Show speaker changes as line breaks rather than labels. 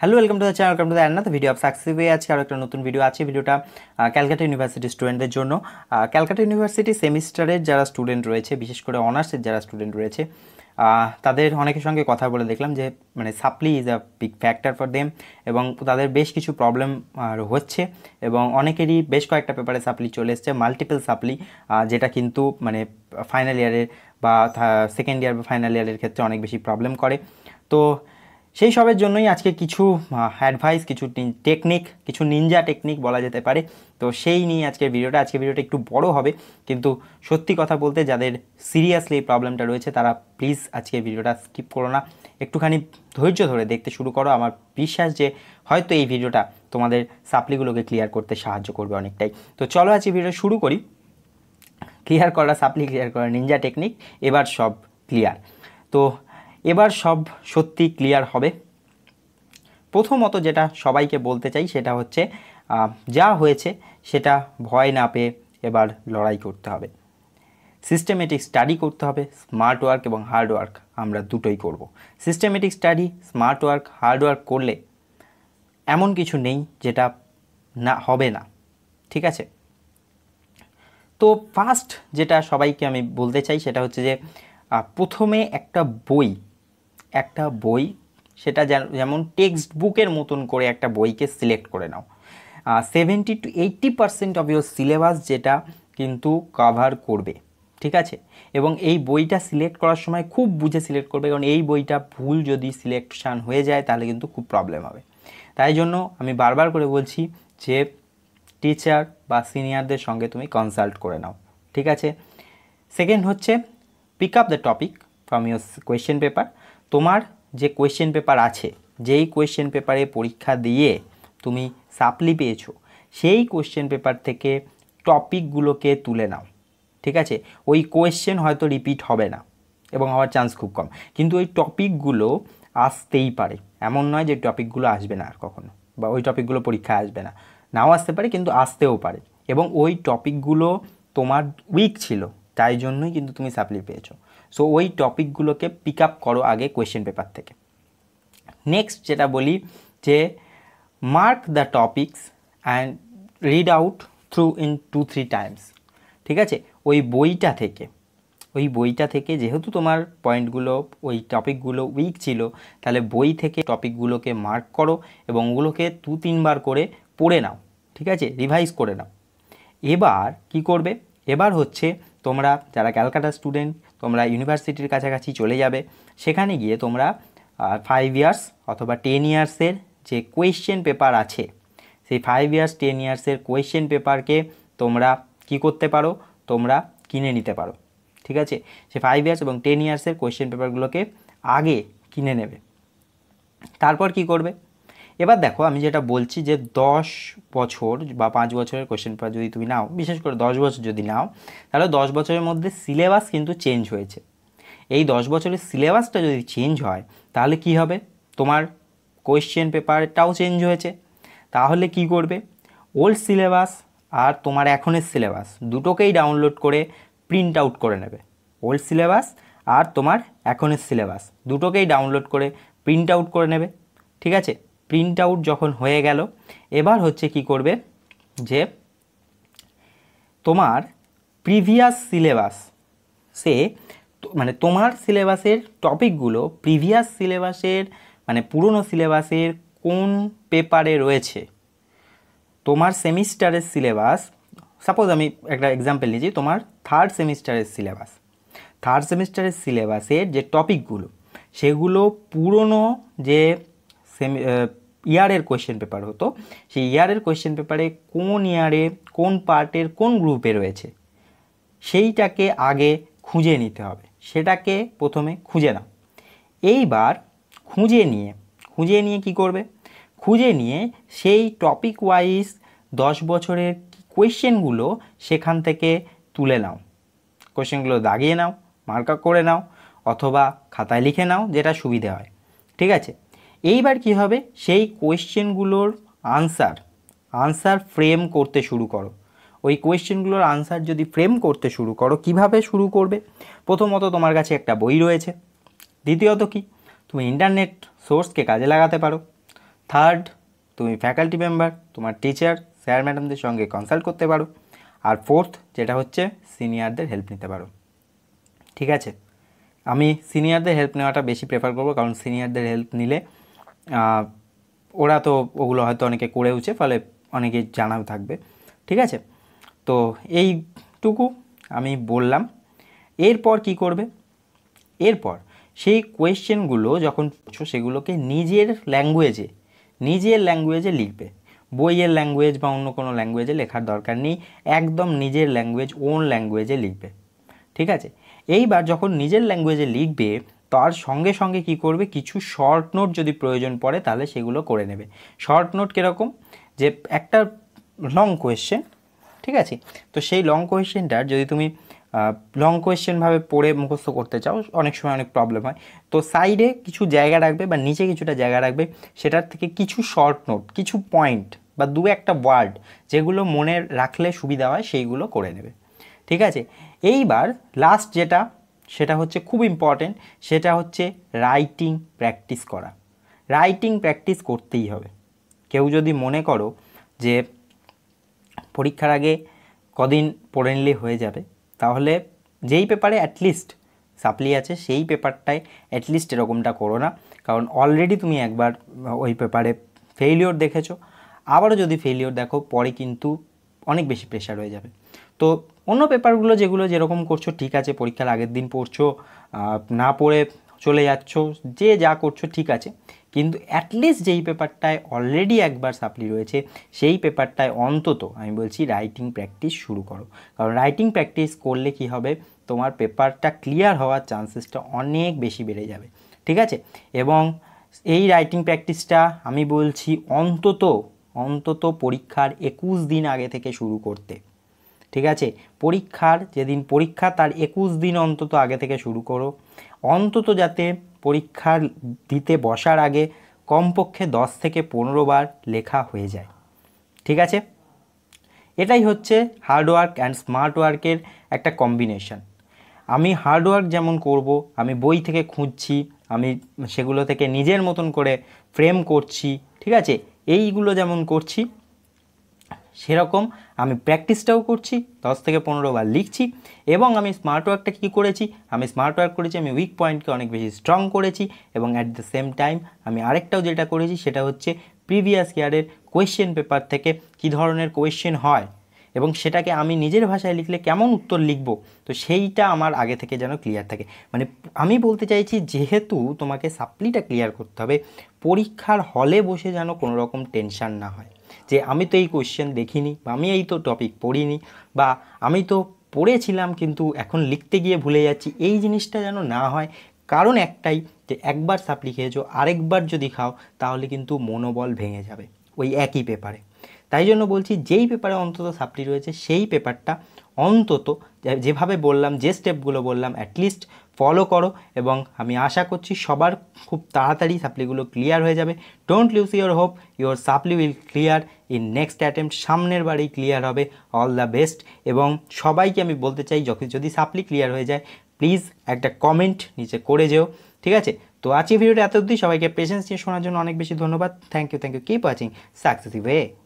Hello welcome to the channel welcome to the and video of success হয়ে আছে আর একটা নতুন ভিডিও আছে ভিডিওটা ক্যালকাটা ইউনিভার্সিটি স্টুডেন্টদের জন্য ক্যালকাটা ইউনিভার্সিটি সেমিস্টারের যারা স্টুডেন্ট রয়েছে বিশেষ করে অনার্সের যারা স্টুডেন্ট রয়েছে তাদের অনেকের সঙ্গে কথা বলে দেখলাম যে মানে supply is a big factor for them এবং তাদের বেশ কিছু প্রবলেম হচ্ছে এবং অনেকেরই বেশ কয়েকটা পেপারে সাপ্লি চলে এসছে মাল্টিপল সাপ্লি যেটা কিন্তু মানে ফাইনাল ইয়ারের বা সেকেন্ড ইয়ার বা ফাইনাল ইয়ারের ক্ষেত্রে অনেক বেশি প্রবলেম করে তো সেই সবের জন্যই আজকে কিছু অ্যাডভাইস কিছু টেকনিক কিছু নিনজা টেকনিক বলা যেতে পারে তো সেই নিয়ে আজকের ভিডিওটা আজকে ভিডিওটা একটু বড় হবে কিন্তু সত্যি কথা বলতে যাদের সিরিয়াসলি এই প্রবলেমটা রয়েছে তারা প্লিজ আজকে ভিডিওটা স্কিপ করো না একটুখানি ধৈর্য ধরে দেখতে শুরু করো আমার বিশ্বাস যে হয়তো এই ভিডিওটা তোমাদের সাপ্লিগুলোকে ক্লিয়ার করতে সাহায্য করবে অনেকটাই তো চলো আজকে ভিডিও শুরু করি ক্লিয়ার করা সাপ্লি ক্লিয়ার করা নিনজা টেকনিক এবার সব ক্লিয়ার তো এবার সব সত্যি ক্লিয়ার হবে প্রথমত যেটা সবাইকে বলতে চাই সেটা হচ্ছে যা হয়েছে সেটা ভয় না পেয়ে এবার লড়াই করতে হবে সিস্টেমেটিক স্টাডি করতে হবে স্মার্ট ওয়ার্ক এবং হার্ড ওয়ার্ক আমরা দুটোই করব। Systematic study smart work hard work করলে এমন কিছু নেই যেটা না হবে না ঠিক আছে তো ফার্স্ট যেটা সবাইকে আমি বলতে চাই সেটা হচ্ছে যে প্রথমে একটা বই একটা বই সেটা যেমন টেক্সট বুকের মতন করে একটা বইকে সিলেক্ট করে নাও seventy to eighty percent of your syllabus যেটা কিন্তু কাভার করবে ঠিক আছে এবং এই বইটা সিলেক্ট করার সময় খুব বুঝে সিলেক্ট করবে কারণ এই বইটা ভুল যদি সিলেকশান হয়ে যায় তাহলে কিন্তু খুব প্রবলেম হবে তাই জন্য আমি বারবার করে বলছি যে টিচার বা সিনিয়রদের সঙ্গে তুমি কনসাল্ট করে নাও ঠিক আছে সেকেন্ড হচ্ছে pick up the topic from your question paper তোমার যে কোয়েশ্চেন পেপার আছে যেই কোয়েশ্চেন পেপারে পরীক্ষা দিয়ে তুমি সাপ্লি পেয়েছো সেই কোয়েশ্চেন পেপার থেকে টপিকগুলোকে তুলে নাও ঠিক আছে ওই কোয়েশ্চেন হয়তো রিপিট হবে না এবং হওয়ার চান্স খুব কম কিন্তু ওই টপিকগুলো আসতেই পারে এমন নয় যে টপিকগুলো আসবে না আর কখনো বা ওই টপিকগুলো পরীক্ষায় আসবে না নাও আসতে পারে কিন্তু আসতেও পারে এবং ওই টপিকগুলো তোমার উইক ছিল তাই জন্যই কিন্তু তুমি সাপ্লি পেয়েছো সো ওই টপিকগুলোকে পিক আপ করো আগে কোয়েশ্চেন পেপার থেকে নেক্সট যেটা বলি যে mark the topics and read out through in two three times ঠিক আছে ওই বইটা থেকে ওই বইটা থেকে যেহেতু তোমার পয়েন্টগুলো ওই টপিকগুলো উইক ছিল তাহলে বই থেকে টপিকগুলোকে মার্ক করো এবং ওগুলোকে দু তিনবার করে পড়ে নাও ঠিক আছে রিভাইজ করে নাও এবার কি করবে এবার হচ্ছে তোমরা যারা ক্যালকাটা স্টুডেন্ট তোমরা ইউনিভার্সিটির কাছাকাছি চলে যাবে সেখানে গিয়ে তোমরা ফাইভ ইয়ার্স অথবা টেন ইয়ার্সের যে কোয়েশ্চেন পেপার আছে সেই ফাইভ ইয়ার্স টেন ইয়ার্সের কোয়েশ্চেন পেপারকে তোমরা কি করতে পারো তোমরা কিনে নিতে পারো ঠিক আছে সে ফাইভ ইয়ার্স এবং টেন ইয়ার্সের কোয়েশ্চেন পেপারগুলোকে আগে কিনে নেবে তারপর কি করবে এবার দেখো আমি যেটা বলছি যে দশ বছর বা পাঁচ বছরের কোয়েশ্চেন পেপার যদি তুমি নাও বিশেষ করে দশ বছর যদি নাও তাহলে দশ বছরের মধ্যে সিলেবাস কিন্তু চেঞ্জ হয়েছে এই দশ বছরের সিলেবাসটা যদি চেঞ্জ হয় তাহলে কি হবে তোমার কোয়েশ্চেন পেপারটাও চেঞ্জ হয়েছে তাহলে কি করবে ওল্ড সিলেবাস আর তোমার এখনের সিলেবাস দুটোকেই ডাউনলোড করে প্রিন্ট আউট করে নেবে ওল্ড সিলেবাস আর তোমার এখনের সিলেবাস দুটোকেই ডাউনলোড করে প্রিন্ট আউট করে নেবে ঠিক আছে প্রিন্ট আউট যখন হয়ে গেল এবার হচ্ছে কি করবে যে তোমার প্রিভিয়াস সিলেবাস সে মানে তোমার সিলেবাসের টপিকগুলো প্রিভিয়াস সিলেবাসের মানে পুরনো সিলেবাসের কোন পেপারে রয়েছে তোমার সেমিস্টারের সিলেবাস সাপোজ আমি একটা এক্সাম্পল নিয়েছি তোমার থার্ড সেমিস্টারের সিলেবাস থার্ড সেমিস্টারের সিলেবাসের যে টপিকগুলো সেগুলো পুরনো যে সেমি ইয়ারের কোয়েশ্চেন পেপার হতো সেই ইয়ারের কোয়েশ্চেন পেপারে কোন ইয়ারে কোন পার্টের কোন গ্রুপে রয়েছে সেইটাকে আগে খুঁজে নিতে হবে সেটাকে প্রথমে খুঁজে নাও এইবার খুঁজে নিয়ে খুঁজে নিয়ে কি করবে খুঁজে নিয়ে সেই টপিক ওয়াইজ দশ বছরের কোয়েশ্চেনগুলো সেখান থেকে তুলে নাও কোয়েশ্চেনগুলো দাগিয়ে নাও মার্কা করে নাও অথবা খাতায় লিখে নাও যেটা সুবিধে হয় ঠিক আছে এইবার কি হবে সেই কোয়েশ্চেনগুলোর আনসার আনসার ফ্রেম করতে শুরু করো ওই কোয়েশ্চেনগুলোর আনসার যদি ফ্রেম করতে শুরু করো কিভাবে শুরু করবে প্রথমত তোমার কাছে একটা বই রয়েছে দ্বিতীয়ত কি তুমি ইন্টারনেট সোর্সকে কাজে লাগাতে পারো থার্ড তুমি ফ্যাকাল্টি মেম্বার তোমার টিচার স্যার ম্যাডামদের সঙ্গে কনসাল্ট করতে পারো আর ফোর্থ যেটা হচ্ছে সিনিয়রদের হেল্প নিতে পারো ঠিক আছে আমি সিনিয়রদের হেল্প নেওয়াটা বেশি প্রেফার করবো কারণ সিনিয়রদের হেল্প নিলে ওরা তো ওগুলো হয়তো অনেকে করেওছে ফলে অনেকে জানাও থাকবে ঠিক আছে তো এইটুকু আমি বললাম এরপর কি করবে এরপর সেই কোয়েশ্চেনগুলো যখন সেগুলোকে নিজের ল্যাঙ্গুয়েজে নিজের ল্যাঙ্গুয়েজে লিখবে বইয়ের ল্যাঙ্গুয়েজ বা অন্য কোনো ল্যাঙ্গুয়েজে লেখার দরকার নেই একদম নিজের ল্যাঙ্গুয়েজ ওন ল্যাঙ্গুয়েজে লিখবে ঠিক আছে এইবার যখন নিজের ল্যাঙ্গুয়েজে লিখবে তার সঙ্গে সঙ্গে কি করবে কিছু শর্ট নোট যদি প্রয়োজন পড়ে তাহলে সেগুলো করে নেবে শর্ট নোট কীরকম যে একটা লং কোয়েশ্চেন ঠিক আছে তো সেই লং কোয়েশ্চেনটার যদি তুমি লং কোয়েশ্চেনভাবে পড়ে মুখস্থ করতে চাও অনেক সময় অনেক প্রবলেম হয় তো সাইডে কিছু জায়গা রাখবে বা নিচে কিছুটা জায়গা রাখবে সেটার থেকে কিছু শর্ট নোট কিছু পয়েন্ট বা দু একটা ওয়ার্ড যেগুলো মনে রাখলে সুবিধা হয় সেইগুলো করে নেবে ঠিক আছে এইবার লাস্ট যেটা সেটা হচ্ছে খুব ইম্পর্টেন্ট সেটা হচ্ছে রাইটিং প্র্যাকটিস করা রাইটিং প্র্যাকটিস করতেই হবে কেউ যদি মনে করো যে পরীক্ষার আগে কদিন পড়ে নিলে হয়ে যাবে তাহলে যেই পেপারে অ্যাটলিস্ট সাপ্লি আছে সেই পেপারটায় অ্যাটলিস্ট এরকমটা করো না কারণ অলরেডি তুমি একবার ওই পেপারে ফেইলিওর দেখেছো আবারও যদি ফেইলিওর দেখো পরে কিন্তু অনেক বেশি প্রেশার হয়ে যাবে তো অন্য পেপারগুলো যেগুলো যেরকম করছো ঠিক আছে পরীক্ষার আগের দিন পড়ছো না পড়ে চলে যাচ্ছ যে যা করছো ঠিক আছে কিন্তু অ্যাটলিস্ট যেই পেপারটায় অলরেডি একবার সাপ্লি রয়েছে সেই পেপারটায় অন্তত আমি বলছি রাইটিং প্র্যাকটিস শুরু করো কারণ রাইটিং প্র্যাকটিস করলে কি হবে তোমার পেপারটা ক্লিয়ার হওয়ার চান্সেসটা অনেক বেশি বেড়ে যাবে ঠিক আছে এবং এই রাইটিং প্র্যাকটিসটা আমি বলছি অন্তত অন্তত পরীক্ষার একুশ দিন আগে থেকে শুরু করতে ঠিক আছে পরীক্ষার যেদিন পরীক্ষা তার একুশ দিন অন্তত আগে থেকে শুরু করো অন্তত যাতে পরীক্ষার দিতে বসার আগে কমপক্ষে দশ থেকে পনেরো বার লেখা হয়ে যায় ঠিক আছে এটাই হচ্ছে হার্ডওয়ার্ক অ্যান্ড স্মার্ট ওয়ার্কের একটা কম্বিনেশন আমি হার্ডওয়ার্ক যেমন করব আমি বই থেকে খুঁজছি আমি সেগুলো থেকে নিজের মতন করে ফ্রেম করছি ঠিক আছে এইগুলো যেমন করছি সেরকম আমি প্র্যাকটিসটাও করছি দশ থেকে পনেরো বার লিখছি এবং আমি স্মার্ট ওয়ার্কটা কী করেছি আমি স্মার্ট ওয়ার্ক করেছি আমি উইক পয়েন্টকে অনেক বেশি স্ট্রং করেছি এবং অ্যাট দ্য সেম টাইম আমি আরেকটাও যেটা করেছি সেটা হচ্ছে প্রিভিয়াস ইয়ারের কোয়েশ্চেন পেপার থেকে কি ধরনের কোয়েশ্চেন হয় এবং সেটাকে আমি নিজের ভাষায় লিখলে কেমন উত্তর লিখব তো সেইটা আমার আগে থেকে যেন ক্লিয়ার থাকে মানে আমি বলতে চাইছি যেহেতু তোমাকে সাপ্লিটা ক্লিয়ার করতে হবে পরীক্ষার হলে বসে যেন কোনো রকম টেনশান না হয় যে আমি তো এই কোয়েশ্চেন দেখিনি বা আমি এই তো টপিক পড়িনি বা আমি তো পড়েছিলাম কিন্তু এখন লিখতে গিয়ে ভুলে যাচ্ছি এই জিনিসটা যেন না হয় কারণ একটাই যে একবার সাপ্লি খেয়েছো আরেকবার যদি খাও তাহলে কিন্তু মনোবল ভেঙে যাবে ওই একই পেপারে তাই জন্য বলছি যেই পেপারে অন্তত সাপ্লি রয়েছে সেই পেপারটা অন্তত যেভাবে বললাম যে স্টেপগুলো বললাম অ্যাটলিস্ট ফলো করো এবং আমি আশা করছি সবার খুব তাড়াতাড়ি সাপ্লিগুলো ক্লিয়ার হয়ে যাবে don't lose your hope your supply will clear in next attempt সামনের বারেই ক্লিয়ার হবে অল দ্য বেস্ট এবং সবাইকে আমি বলতে চাই যখন যদি সাপ্লি ক্লিয়ার হয়ে যায় প্লিজ একটা কমেন্ট নিচে করে যেও ঠিক আছে তো আজকে ভিডিওটা এত অবধি সবাইকে পেশেন্স নিয়ে শোনার জন্য অনেক বেশি ধন্যবাদ thank you thank you keep watching successive way